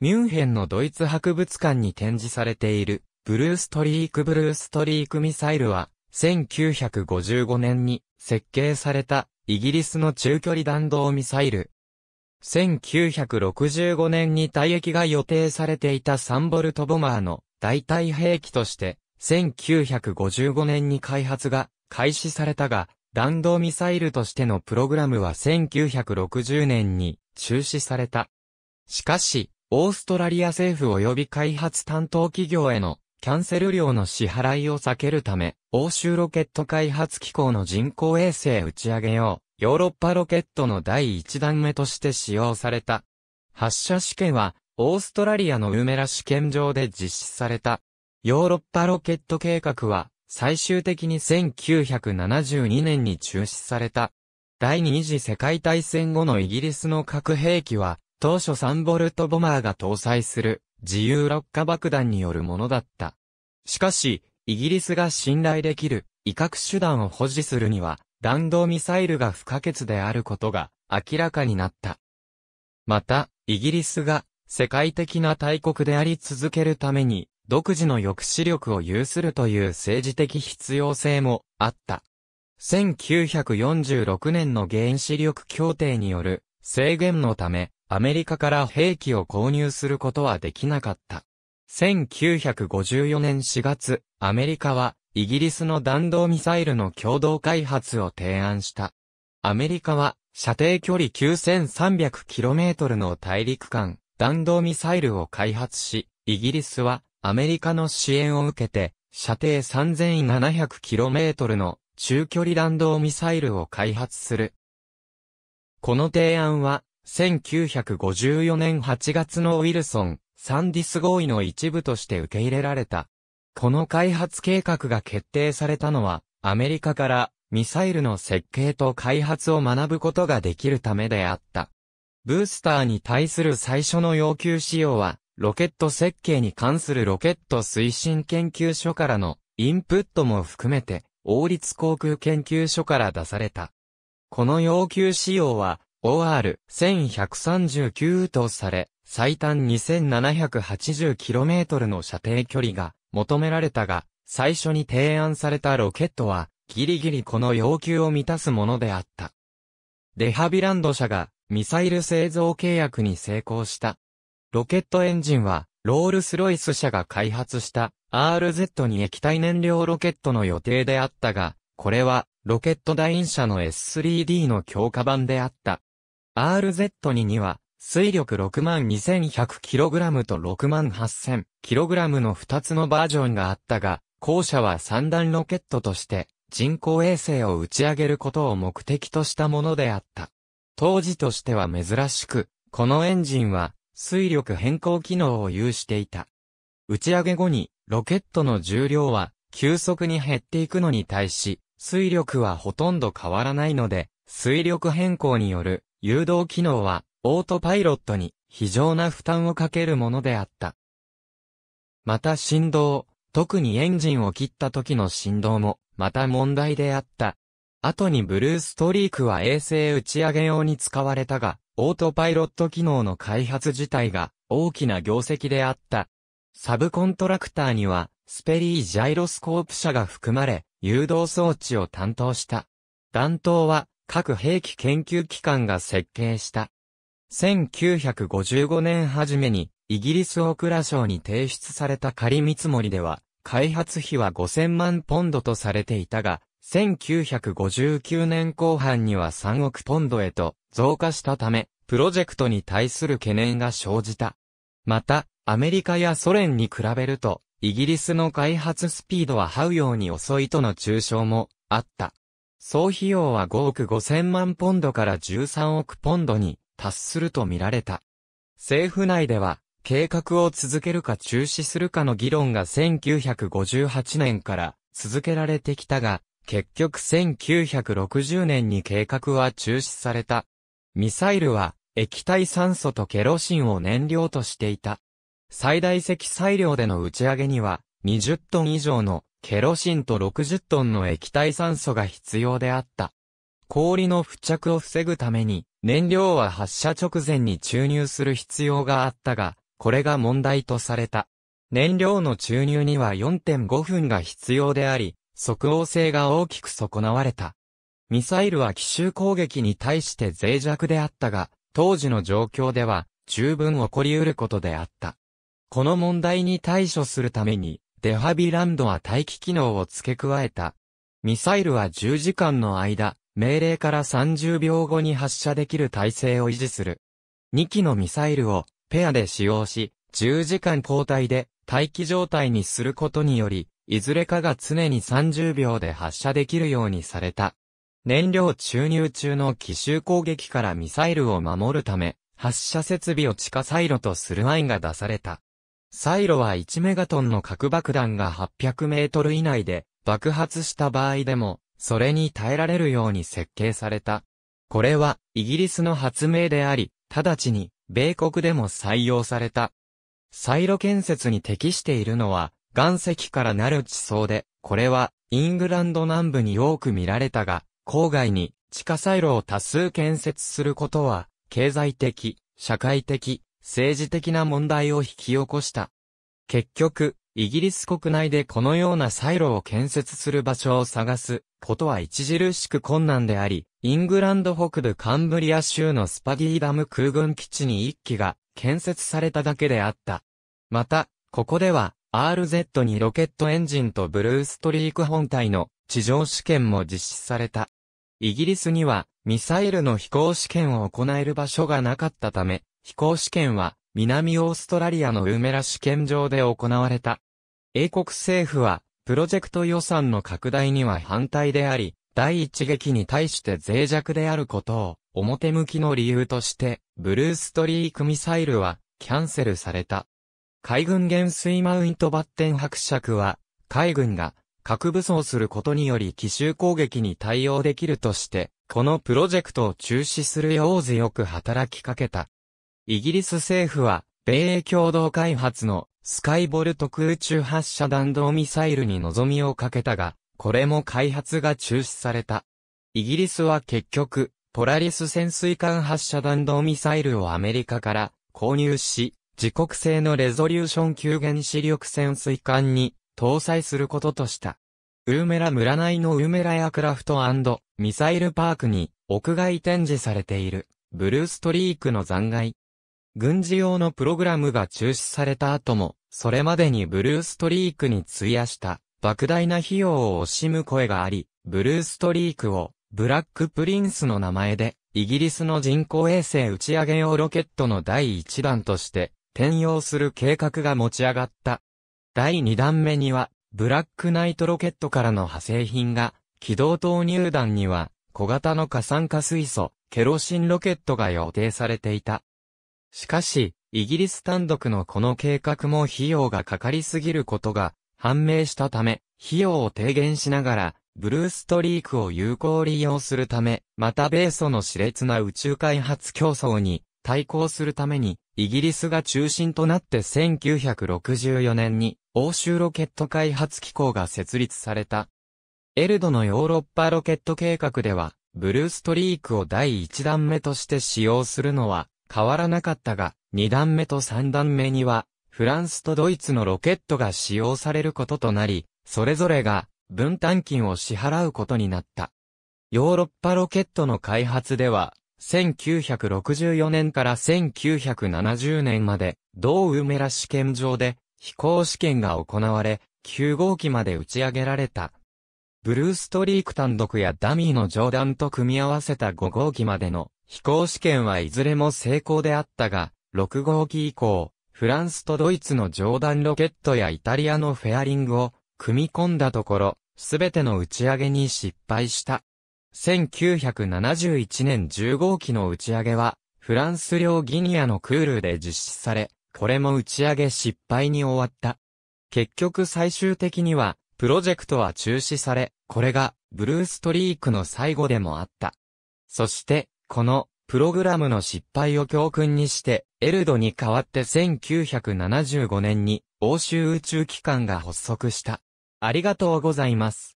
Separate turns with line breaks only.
ミュンヘンのドイツ博物館に展示されている、ブルーストリークブルーストリークミサイルは、1955年に設計されたイギリスの中距離弾道ミサイル。1965年に退役が予定されていたサンボルトボマーの代替兵器として、1955年に開発が開始されたが、弾道ミサイルとしてのプログラムは1960年に中止された。しかし、オーストラリア政府及び開発担当企業へのキャンセル料の支払いを避けるため、欧州ロケット開発機構の人工衛星打ち上げよう、ヨーロッパロケットの第1弾目として使用された。発射試験は、オーストラリアのウメラ試験場で実施された。ヨーロッパロケット計画は、最終的に1972年に中止された。第二次世界大戦後のイギリスの核兵器は、当初3トボマーが搭載する自由落下爆弾によるものだった。しかし、イギリスが信頼できる威嚇手段を保持するには弾道ミサイルが不可欠であることが明らかになった。また、イギリスが世界的な大国であり続けるために独自の抑止力を有するという政治的必要性もあった。1946年の原子力協定による制限のため、アメリカから兵器を購入することはできなかった。1954年4月、アメリカは、イギリスの弾道ミサイルの共同開発を提案した。アメリカは、射程距離 9300km の大陸間、弾道ミサイルを開発し、イギリスは、アメリカの支援を受けて、射程 3700km の中距離弾道ミサイルを開発する。この提案は、1954年8月のウィルソン、サンディス合意の一部として受け入れられた。この開発計画が決定されたのは、アメリカからミサイルの設計と開発を学ぶことができるためであった。ブースターに対する最初の要求仕様は、ロケット設計に関するロケット推進研究所からのインプットも含めて、王立航空研究所から出された。この要求仕様は、OR1139 とされ、最短 2780km の射程距離が求められたが、最初に提案されたロケットは、ギリギリこの要求を満たすものであった。デハビランド社がミサイル製造契約に成功した。ロケットエンジンは、ロールスロイス社が開発した RZ に液体燃料ロケットの予定であったが、これはロケットダイン社の S3D の強化版であった。RZ2 には、水力 62,100kg と 68,000kg の2つのバージョンがあったが、後者は三段ロケットとして人工衛星を打ち上げることを目的としたものであった。当時としては珍しく、このエンジンは水力変更機能を有していた。打ち上げ後にロケットの重量は急速に減っていくのに対し、水力はほとんど変わらないので、水力変更による誘導機能は、オートパイロットに非常な負担をかけるものであった。また振動、特にエンジンを切った時の振動も、また問題であった。後にブルーストリークは衛星打ち上げ用に使われたが、オートパイロット機能の開発自体が大きな業績であった。サブコントラクターには、スペリージャイロスコープ社が含まれ、誘導装置を担当した。弾頭は、核兵器研究機関が設計した。1955年初めに、イギリスオクラ省に提出された仮見積もりでは、開発費は5000万ポンドとされていたが、1959年後半には3億ポンドへと増加したため、プロジェクトに対する懸念が生じた。また、アメリカやソ連に比べると、イギリスの開発スピードは這うように遅いとの中傷もあった。総費用は5億5千万ポンドから13億ポンドに達すると見られた。政府内では、計画を続けるか中止するかの議論が1958年から続けられてきたが、結局1960年に計画は中止された。ミサイルは液体酸素とケロシンを燃料としていた。最大積載量での打ち上げには20トン以上のケロシンと60トンの液体酸素が必要であった。氷の付着を防ぐために、燃料は発射直前に注入する必要があったが、これが問題とされた。燃料の注入には4.5分が必要であり、即応性が大きく損なわれた。ミサイルは奇襲攻撃に対して脆弱であったが、当時の状況では十分起こり得ることであった。この問題に対処するために、デハビランドは待機機能を付け加えた。ミサイルは10時間の間、命令から30秒後に発射できる体制を維持する。2機のミサイルをペアで使用し、10時間交代で待機状態にすることにより、いずれかが常に30秒で発射できるようにされた。燃料注入中の奇襲攻撃からミサイルを守るため、発射設備を地下サイロとする案が出された。サイロは1メガトンの核爆弾が800メートル以内で爆発した場合でも、それに耐えられるように設計された。これは、イギリスの発明であり、直ちに、米国でも採用された。サイロ建設に適しているのは、岩石からなる地層で、これは、イングランド南部に多く見られたが、郊外に、地下サイロを多数建設することは、経済的、社会的、政治的な問題を引き起こした。結局、イギリス国内でこのようなサイロを建設する場所を探すことは著しく困難であり、イングランド北部カンブリア州のスパディダム空軍基地に一機が建設されただけであった。また、ここでは r z にロケットエンジンとブルーストリーク本体の地上試験も実施された。イギリスにはミサイルの飛行試験を行える場所がなかったため、飛行試験は、南オーストラリアのウメラ試験場で行われた。英国政府は、プロジェクト予算の拡大には反対であり、第一撃に対して脆弱であることを、表向きの理由として、ブルーストリークミサイルは、キャンセルされた。海軍減水マウントバッテン伯爵は、海軍が核武装することにより奇襲攻撃に対応できるとして、このプロジェクトを中止するよう強く働きかけた。イギリス政府は、米英共同開発のスカイボルト空中発射弾道ミサイルに望みをかけたが、これも開発が中止された。イギリスは結局、ポラリス潜水艦発射弾道ミサイルをアメリカから購入し、自国製のレゾリューション級原子力潜水艦に搭載することとした。ウーメラ村内のウーメラエアクラフトミサイルパークに屋外展示されているブルーストリークの残骸軍事用のプログラムが中止された後も、それまでにブルーストリークに費やした莫大な費用を惜しむ声があり、ブルーストリークをブラックプリンスの名前で、イギリスの人工衛星打ち上げ用ロケットの第1弾として転用する計画が持ち上がった。第2弾目には、ブラックナイトロケットからの派生品が、軌道投入弾には、小型の過酸化水素、ケロシンロケットが予定されていた。しかし、イギリス単独のこの計画も費用がかかりすぎることが判明したため、費用を低減しながら、ブルーストリークを有効利用するため、また米ソの熾烈な宇宙開発競争に対抗するために、イギリスが中心となって1964年に欧州ロケット開発機構が設立された。エルドのヨーロッパロケット計画では、ブルーストリークを第1弾目として使用するのは変わらなかったが、2段目と3段目には、フランスとドイツのロケットが使用されることとなり、それぞれが分担金を支払うことになった。ヨーロッパロケットの開発では、1964年から1970年まで、同梅ら試験場で飛行試験が行われ、9号機まで打ち上げられた。ブルーストリーク単独やダミーの上段と組み合わせた5号機までの飛行試験はいずれも成功であったが、6号機以降、フランスとドイツの上段ロケットやイタリアのフェアリングを組み込んだところ、すべての打ち上げに失敗した。1971年10号機の打ち上げは、フランス領ギニアのクールで実施され、これも打ち上げ失敗に終わった。結局最終的には、プロジェクトは中止され、これが、ブルーストリークの最後でもあった。そして、この、プログラムの失敗を教訓にして、エルドに代わって1975年に、欧州宇宙機関が発足した。ありがとうございます。